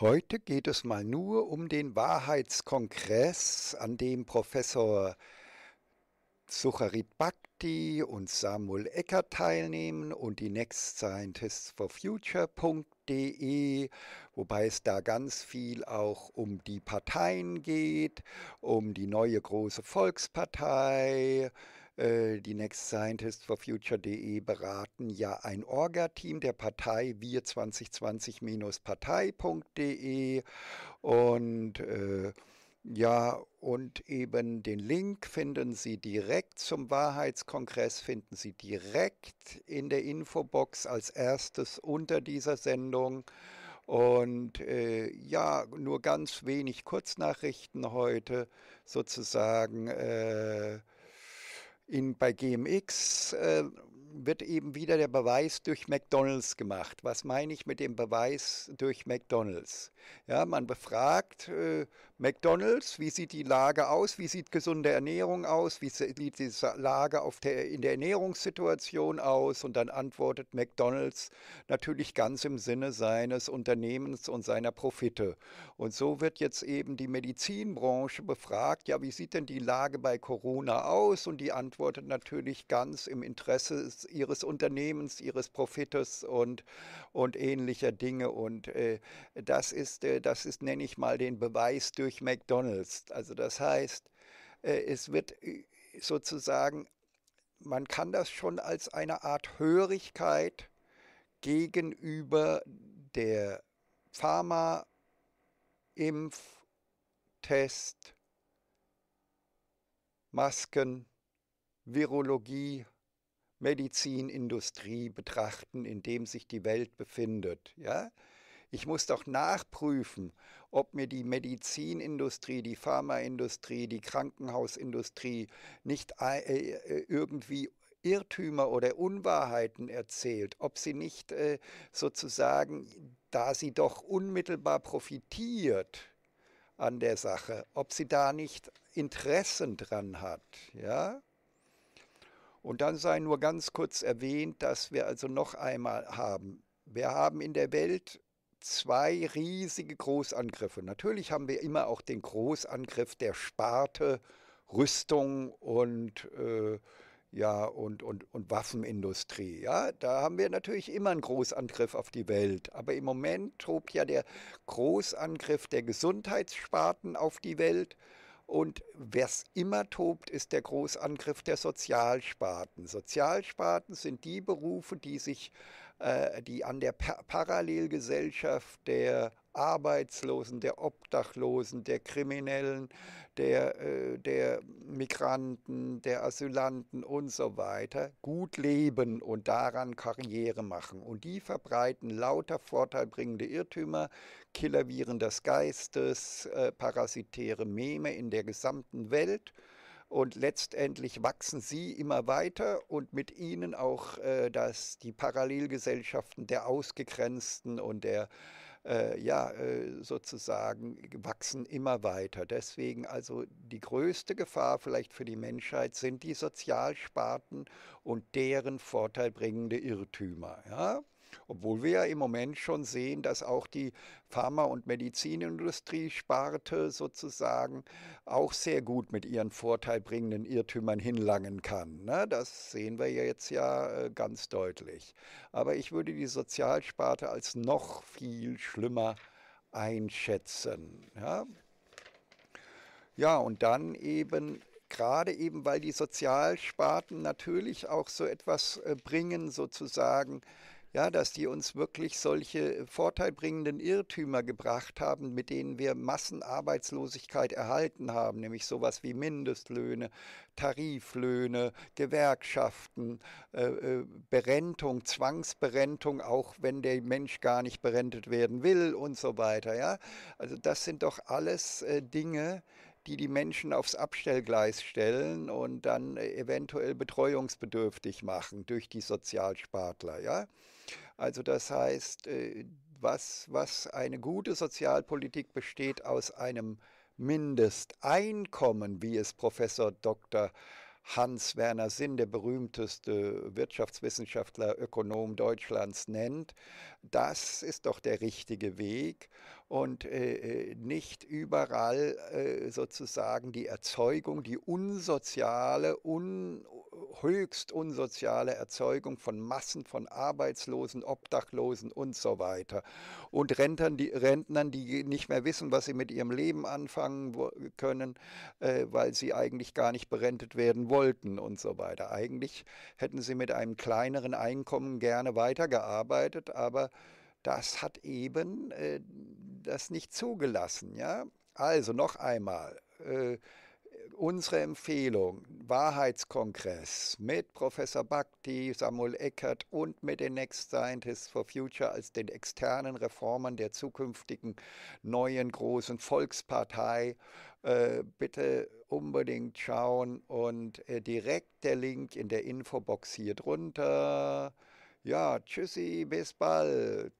Heute geht es mal nur um den Wahrheitskongress, an dem Professor Sucharit Bhakti und Samuel Ecker teilnehmen und die Next Scientists for Future.de, wobei es da ganz viel auch um die Parteien geht, um die neue große Volkspartei, äh, die Next Scientist for Future.de beraten ja ein Orga-Team der Partei wir 2020-partei.de und äh, ja, und eben den Link finden Sie direkt zum Wahrheitskongress, finden Sie direkt in der Infobox als erstes unter dieser Sendung. Und äh, ja, nur ganz wenig Kurznachrichten heute sozusagen. Äh, in, bei GMX äh, wird eben wieder der Beweis durch McDonald's gemacht. Was meine ich mit dem Beweis durch McDonald's? Ja, man befragt äh, McDonald's, wie sieht die Lage aus, wie sieht gesunde Ernährung aus, wie sieht die Lage der, in der Ernährungssituation aus und dann antwortet McDonald's natürlich ganz im Sinne seines Unternehmens und seiner Profite. Und so wird jetzt eben die Medizinbranche befragt, ja, wie sieht denn die Lage bei Corona aus und die antwortet natürlich ganz im Interesse ihres Unternehmens, ihres Profites und, und ähnlicher Dinge und äh, das ist, äh, das ist, nenne ich mal den Beweis, durch McDonald's. Also das heißt, äh, es wird äh, sozusagen, man kann das schon als eine Art Hörigkeit gegenüber der Pharma, Impf, Test, Masken, Virologie, Medizinindustrie betrachten, in dem sich die Welt befindet. Ja? Ich muss doch nachprüfen, ob mir die Medizinindustrie, die Pharmaindustrie, die Krankenhausindustrie nicht äh, äh, irgendwie Irrtümer oder Unwahrheiten erzählt, ob sie nicht äh, sozusagen, da sie doch unmittelbar profitiert an der Sache, ob sie da nicht Interessen dran hat, ja? Und dann sei nur ganz kurz erwähnt, dass wir also noch einmal haben. Wir haben in der Welt zwei riesige Großangriffe. Natürlich haben wir immer auch den Großangriff der Sparte, Rüstung und äh, ja, und, und, und Waffenindustrie. Ja, da haben wir natürlich immer einen Großangriff auf die Welt. Aber im Moment tobt ja der Großangriff der Gesundheitssparten auf die Welt. Und was immer tobt, ist der Großangriff der Sozialsparten. Sozialsparten sind die Berufe, die sich äh, die an der pa Parallelgesellschaft der Arbeitslosen, der Obdachlosen, der Kriminellen, der, äh, der Migranten, der Asylanten und so weiter gut leben und daran Karriere machen. Und die verbreiten lauter vorteilbringende Irrtümer, Killerviren des Geistes, äh, parasitäre Meme in der gesamten Welt. Und letztendlich wachsen sie immer weiter und mit ihnen auch äh, dass die Parallelgesellschaften der Ausgegrenzten und der, äh, ja, äh, sozusagen wachsen immer weiter. Deswegen also die größte Gefahr vielleicht für die Menschheit sind die Sozialsparten und deren vorteilbringende Irrtümer. Ja? Obwohl wir ja im Moment schon sehen, dass auch die Pharma- und Medizinindustrie Sparte sozusagen auch sehr gut mit ihren vorteilbringenden Irrtümern hinlangen kann. Ne? Das sehen wir jetzt ja äh, ganz deutlich. Aber ich würde die Sozialsparte als noch viel schlimmer einschätzen. Ja, ja und dann eben gerade eben, weil die Sozialsparten natürlich auch so etwas äh, bringen, sozusagen ja, dass die uns wirklich solche äh, vorteilbringenden Irrtümer gebracht haben, mit denen wir Massenarbeitslosigkeit erhalten haben, nämlich sowas wie Mindestlöhne, Tariflöhne, Gewerkschaften, äh, äh, Berentung, Zwangsberentung, auch wenn der Mensch gar nicht berentet werden will und so weiter. Ja? Also das sind doch alles äh, Dinge, die die Menschen aufs Abstellgleis stellen und dann äh, eventuell betreuungsbedürftig machen durch die Sozialspartler. Ja? Also das heißt, äh, was, was eine gute Sozialpolitik besteht aus einem Mindesteinkommen, wie es Professor Dr. Hans-Werner Sinn, der berühmteste Wirtschaftswissenschaftler, Ökonom Deutschlands, nennt. Das ist doch der richtige Weg und äh, äh nicht überall äh, sozusagen die Erzeugung, die unsoziale, un höchst unsoziale Erzeugung von Massen von Arbeitslosen, Obdachlosen und so weiter. Und Rentnern, die, Rentnern, die nicht mehr wissen, was sie mit ihrem Leben anfangen können, äh, weil sie eigentlich gar nicht berentet werden wollten und so weiter. Eigentlich hätten sie mit einem kleineren Einkommen gerne weitergearbeitet, aber das hat eben äh, das nicht zugelassen. Ja? Also noch einmal. Äh, unsere Empfehlung, Wahrheitskongress mit Professor Bhakti, Samuel Eckert und mit den Next Scientists for Future als den externen Reformern der zukünftigen neuen großen Volkspartei. Äh, bitte unbedingt schauen und äh, direkt der Link in der Infobox hier drunter. Ja, tschüssi, bis bald.